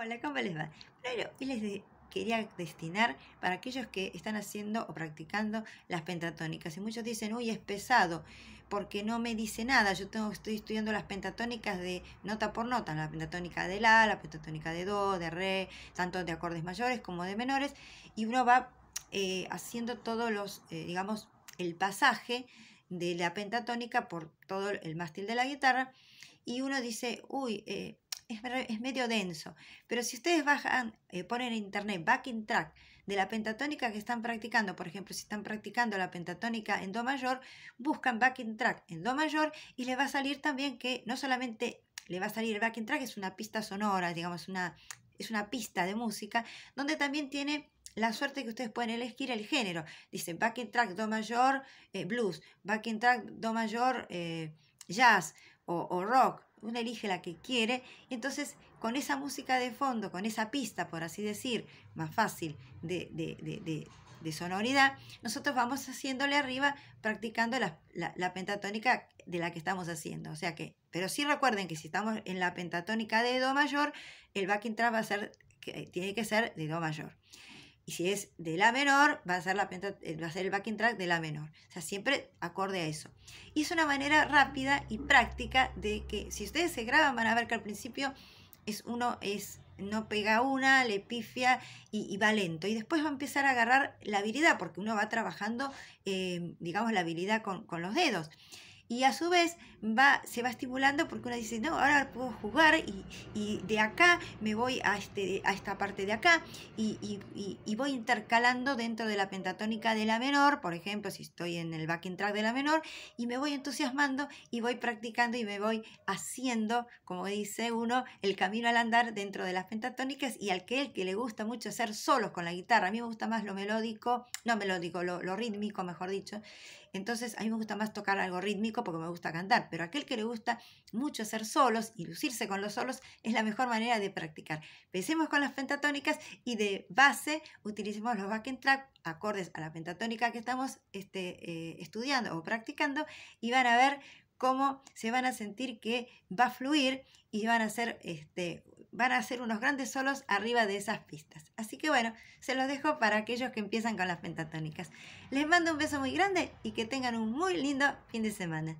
Hola, ¿cómo les va? Pero yo les quería destinar para aquellos que están haciendo o practicando las pentatónicas. Y muchos dicen, uy, es pesado, porque no me dice nada. Yo estoy estudiando las pentatónicas de nota por nota, la pentatónica de la, la pentatónica de do, de re, tanto de acordes mayores como de menores. Y uno va eh, haciendo todos los, eh, digamos, el pasaje de la pentatónica por todo el mástil de la guitarra. Y uno dice, uy, eh, es, medio denso. Pero si ustedes bajan, eh, ponen en internet backing track de la pentatónica que están practicando, por ejemplo, si están practicando la pentatónica en Do mayor, buscan backing track en Do mayor y les va a salir también que no solamente le va a salir el backing track, es una pista sonora, digamos, una, es una pista de música, donde también tiene la suerte que ustedes pueden elegir el género. Dice backing track, do mayor, eh, blues, backing track, do mayor, eh, jazz, o, rock, uno elige la que quiere, entonces con esa música de fondo, con esa pista, por así decir, más fácil de, de, de, sonoridad, nosotros vamos haciéndole arriba practicando la, pentatónica de la que estamos haciendo. O sea que, pero sí recuerden que si estamos en la pentatónica de Do mayor, el backing track va a ser, que, tiene que ser de Do mayor. Y si es de la menor, va a ser, la eh, va a el backing track de la menor. O sea, siempre acorde a eso. Y es una manera rápida y práctica de que si ustedes se graban van a ver que al principio es uno es no pega una, le pifia y, va lento. Y después va a empezar a agarrar la habilidad, porque uno va trabajando, eh, digamos, la habilidad con, con los dedos y a su vez va, se va estimulando porque uno dice, no, ahora puedo jugar y, de acá me voy a, este, a esta parte de acá y, y, voy intercalando dentro de la pentatónica de la menor, por ejemplo, si estoy en el backing track de la menor, y me voy entusiasmando y voy practicando y me voy haciendo, como dice uno, el camino al andar dentro de las pentatónicas y al que, que le gusta mucho hacer solos con la guitarra, a mí me gusta más lo melódico, no melódico, lo, lo rítmico, mejor dicho, entonces a mí me gusta más tocar algo rítmico porque me gusta cantar, pero aquel que le gusta mucho hacer solos y lucirse con los solos es la mejor manera de practicar. Empecemos con las pentatónicas y de base utilicemos los backing track acordes a la pentatónica que estamos este, eh, estudiando o practicando y van a ver cómo se van a sentir que va a fluir y van a ser este, van a hacer unos grandes solos arriba de esas pistas. Así que bueno, se los dejo para aquellos que empiezan con las pentatónicas. Les mando un beso muy grande y que tengan un muy lindo fin de semana.